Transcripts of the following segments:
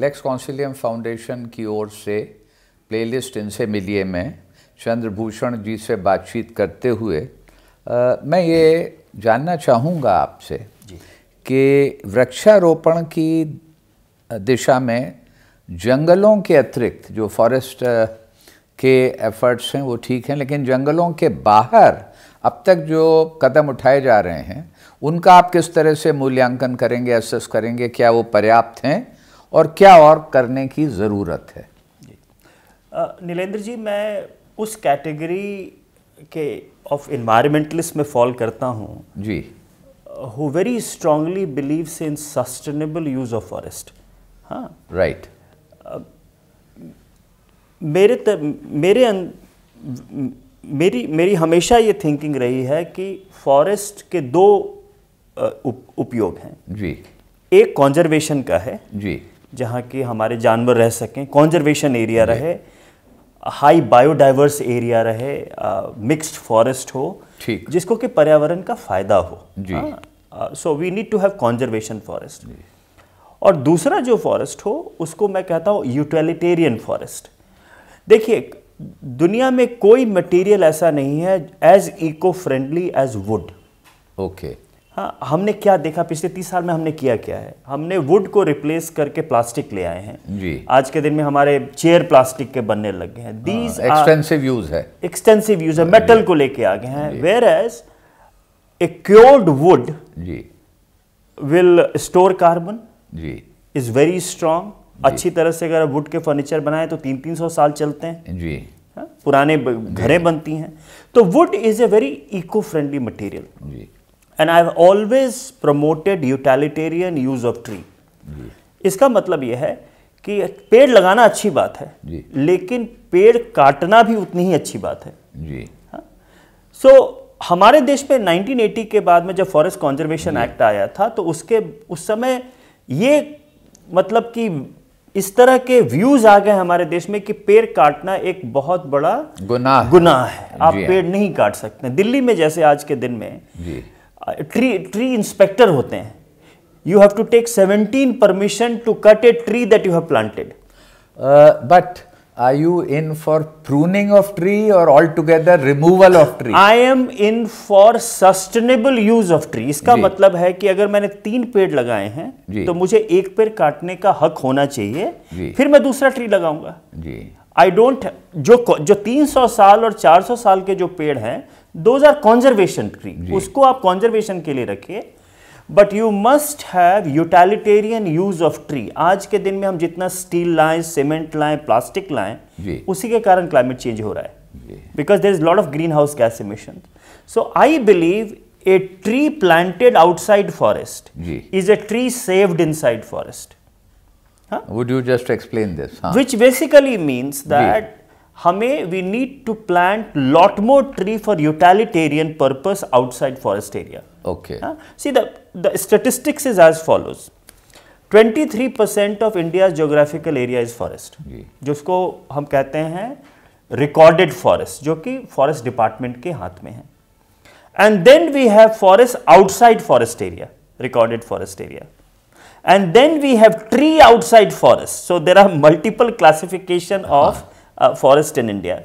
Lex Consilium foundation की ओर से playlist इनसे मिलिए मैं चंद्रभूषण जी से बातचीत करते हुए आ, मैं ये जानना चाहूँगा आपसे कि वृक्षारोपण की दिशा में जंगलों के अतिरिक्त जो फॉरेस्ट के एफर्ट्स हैं वो ठीक हैं लेकिन जंगलों के बाहर अब तक जो कदम उठाए जा रहे हैं उनका आप किस तरह से मूल्यांकन करेंगे असेस करेंगे क्या वो पर्याप्त हैं और क्या और करने की ज़रूरत है नीलेंद्र जी मैं उस कैटेगरी के ऑफ इन्वायरमेंटलिस्ट में फॉल करता हूँ जी who very strongly believes in sustainable use of forest हाँ राइट मेरे त, मेरे अन, अं, मेरी मेरी हमेशा ये थिंकिंग रही है कि फॉरेस्ट के दो उप, उपयोग हैं जी एक कॉन्जर्वेशन का है जी जहाँ के हमारे जानवर रह सकें कॉन्जर्वेशन एरिया रहे हाई बायोडाइवर्स एरिया रहे मिक्स्ड फॉरेस्ट हो ठीक जिसको कि पर्यावरण का फायदा हो जी so we need to have conservation forest और दूसरा जो फॉरेस्ट हो उसको मैं कहता हूँ यूटिलिटेरियन फॉरेस्ट देखिए दुनिया में कोई मटेरियल ऐसा नहीं है as eco friendly as wood okay हाँ हमने क्या देखा पिछले तीस साल में हमने किया क्या है हमने वुड को रिप्लेस करके प्लास्टिक ले आए हैं जी आज के दिन में हमारे चेयर प्लास्टिक के बनने लग गए हैं दीज एक्सटेंसिव यूज है एक्सटेंसिव यूज है मेटल को लेके आ गए हैं whereas a cured wood जी विल स्टोर कार्बन जी इज वेरी स्ट्रांग अच्छी तरह से अगर वुड के फर्नीचर बनाए तो तीन तीन सौ साल चलते हैं जी हाँ, पुराने घरें बनती हैं तो wood is a very eco friendly material जी and I have always promoted utilitarian use of tree इसका मतलब यह है कि पेड़ लगाना अच्छी बात है लेकिन पेड़ काटना भी उतनी ही अच्छी बात है जी सो हाँ। so, हमारे देश में 1980 के बाद में जब फॉरेस्ट कंजर्वेशन एक्ट आया था तो उसके उस समय ये मतलब कि इस तरह के व्यूज आ गए हमारे देश में कि पेड़ काटना एक बहुत बड़ा गुनाह गुनाह है आप पेड़ नहीं काट सकते दिल्ली में जैसे आज के दिन में ट्री ट्री इंस्पेक्टर होते हैं you have to take 17 permission to cut a tree that you have planted but you in for pruning of tree और all altogether removal of tree I am in for sustainable use of tree इसका मतलब है कि अगर मैंने तीन पेड़ लगाए हैं तो मुझे एक पेड़ काटने का हक होना चाहिए फिर मैं दूसरा ट्री लगाऊंगा जी आई डोंट जो जो 300 साल और 400 साल के जो पेड़ हैं दोज आर कॉन्जर्वेशन ट्री उसको आप कॉन्जर्वेशन के लिए रखिए but you must have utilitarian use of tree आज के दिन में हम जितना स्टील लाएं सीमेंट लाएं प्लास्टिक लाएं उसी के कारण क्लाइमेट चेंज हो रहा है because there is lot of greenhouse gas emission so I believe a tree planted outside forest is a tree saved inside forest would you just explain this which basically means that हमें we need to plant lot more tree for utilitarian purpose outside forest area okay see the the statistics is as follows 23 percent of India geographical area is forest जिसको हम कहते हैं recorded forest जो कि forest department के हाथ में है and then we have forest outside forest area recorded forest area and then we have tree outside forest so there are multiple classification of uh, forest in India.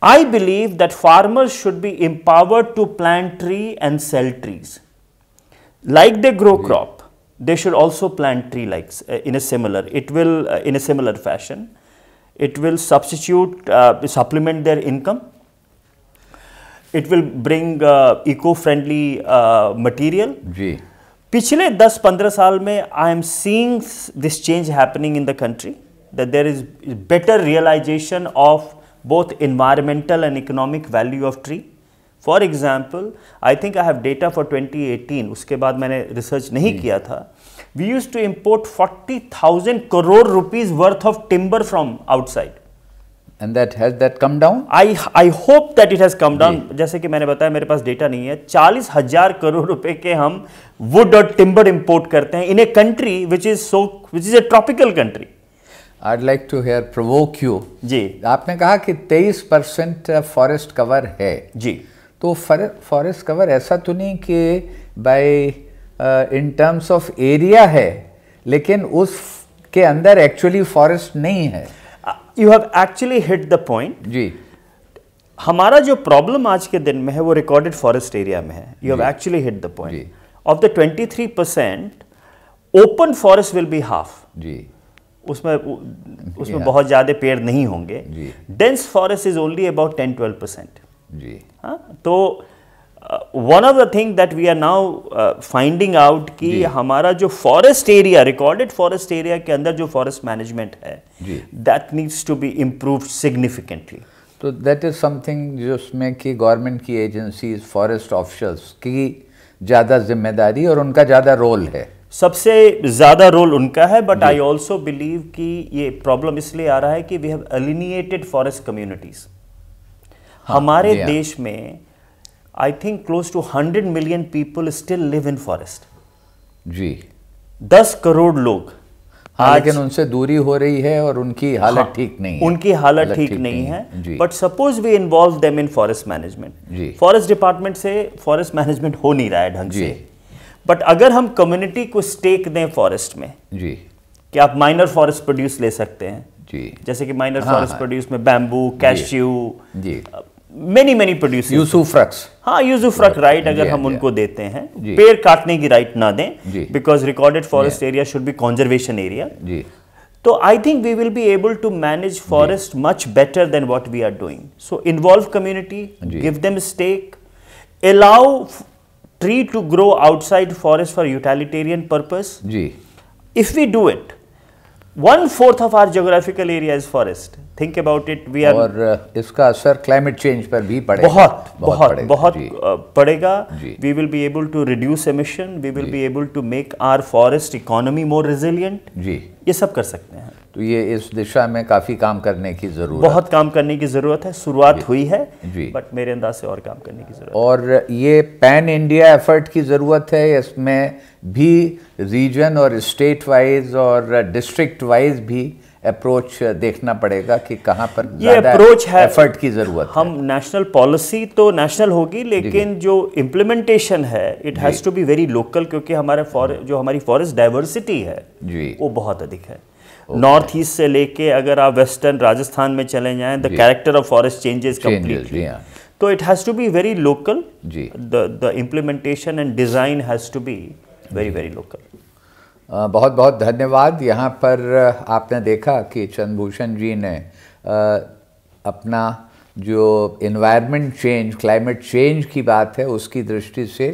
I believe that farmers should be empowered to plant tree and sell trees. Like they grow crop, they should also plant tree like uh, in a similar, it will uh, in a similar fashion. It will substitute, uh, supplement their income. It will bring uh, eco-friendly uh, material. Gee. पिछले 10-15 साल में I am seeing this change happening in the country that there is better realization of both environmental and economic value of tree for example I think I have data for 2018 उसके बाद मैंने research नहीं किया था we use to import 40,000 crore rupees worth of timber from outside and that has that come down I I hope that it has come down जैसे कि मैंने बताया मेरे पास डेटा नहीं है चालीस हजार करोड़ रुपए के हम वुड और टिम्बर इम्पोर्ट करते हैं in a country which is so which is a tropical country I like to here provoke you जी आपने कहा कि 23 परसेंट फॉरेस्ट कवर है जी तो फॉरेस्ट कवर ऐसा तो नहीं कि by in terms of area है लेकिन उस के अंदर एक्चुअली फॉरेस्ट नहीं है you have actually hit the point जी हमारा जो प्रॉब्लम आज के दिन में है वो रिकॉर्डेड फॉरेस्ट एरिया में है you have actually hit the point of the 23 percent open forest will be half जी उसमें उसमें yeah. बहुत ज़्यादा पेड़ नहीं होंगे dense forest is only about ten twelve percent जी हाँ तो one of the thing that we are now finding out कि हमारा जो forest area recorded forest area के अंदर जो फॉरेस्ट मैनेजमेंट है that needs to be improve significantly तो दैट इज़ समथिंग जिसमें कि गवर्नमेंट की एजेंसी फॉरेस्ट ऑफिसर्स की ज़्यादा जिम्मेदारी और उनका ज़्यादा रोल है सबसे ज़्यादा रोल उनका है बट आई ऑल्सो बिलीव कि ये प्रॉब्लम इसलिए आ रहा है कि we have alienated forest communities हमारे हाँ। देश में I think close to hundred million people still live in forest जी दस करोड़ लोग हाँ, लेकिन उनसे दूरी हो रही है और उनकी हालत हाँ, ठीक नहीं है उनकी हालत ठीक नहीं, नहीं है but suppose we involve them in forest management forest department से फॉरेस्ट मैनेजमेंट हो नहीं रहा है ढंग से बट अगर हम कम्युनिटी को स्टेक दें फॉरेस्ट में जी कि आप माइनर फॉरेस्ट प्रोड्यूस ले सकते हैं जी जैसे कि माइनर फॉरेस्ट प्रोड्यूस में बैम्बू कैश्यू जी मेनी मेनी प्रोड्यूस यूसुफ्रक्स हाँ यूसुफ्रक राइट अगर हम उनको देते हैं पेड़ काटने की राइट ना दें because recorded forest area should be conservation area जी तो I think we will be able to manage forest much better than what we are doing so involve community give them stake allow tree to grow outside forest for utilitarian purpose जी if we do it one fourth of our geographical area is forest think about it we are और uh, इसका असर climate change पर भी पड़ेगा बहुत बहुत बहुत पड़ेगा we will be able to reduce emission we will be able to make our forest economy more resilient जी ये सब कर सकते हैं तो ये इस दिशा में काफ़ी काम करने की ज़रूरत बहुत काम करने की ज़रूरत है शुरुआत हुई है जी बट मेरे अंदाज से और काम करने की ज़रूरत और ये पैन इंडिया एफर्ट की ज़रूरत है इसमें भी रीजन और स्टेट वाइज और डिस्ट्रिक्ट वाइज भी अप्रोच देखना पड़ेगा कि कहाँ पर ये अप्रोच है एफर्ट की ज़रूरत हम नेशनल पॉलिसी तो नेशनल होगी लेकिन जो इम्प्लीमेंटेशन है it has to be very local क्योंकि हमारे जो हमारी फॉरेस्ट डाइवर्सिटी है जी वो बहुत अधिक है नॉर्थ ईस्ट से लेके अगर आप वेस्टर्न राजस्थान में चले जाएं the character of forest changes तो it has to be very local जी the implementation and design has to be very very local बहुत बहुत धन्यवाद यहाँ पर आपने देखा कि चंद्रभूषण जी ने अपना जो इन्वायरमेंट चेंज क्लाइमेट चेंज की बात है उसकी दृष्टि से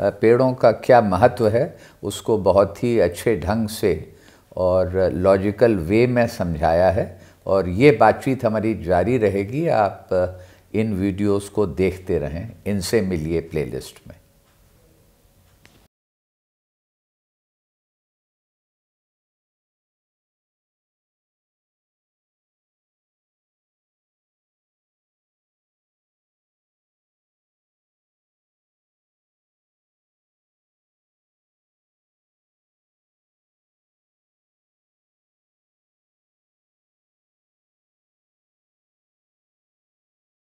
पेड़ों का क्या महत्व है उसको बहुत ही अच्छे ढंग से और लॉजिकल वे में समझाया है और ये बातचीत हमारी जारी रहेगी आप uh, इन वीडियोस को देखते रहें इनसे मिलिए प्लेलिस्ट में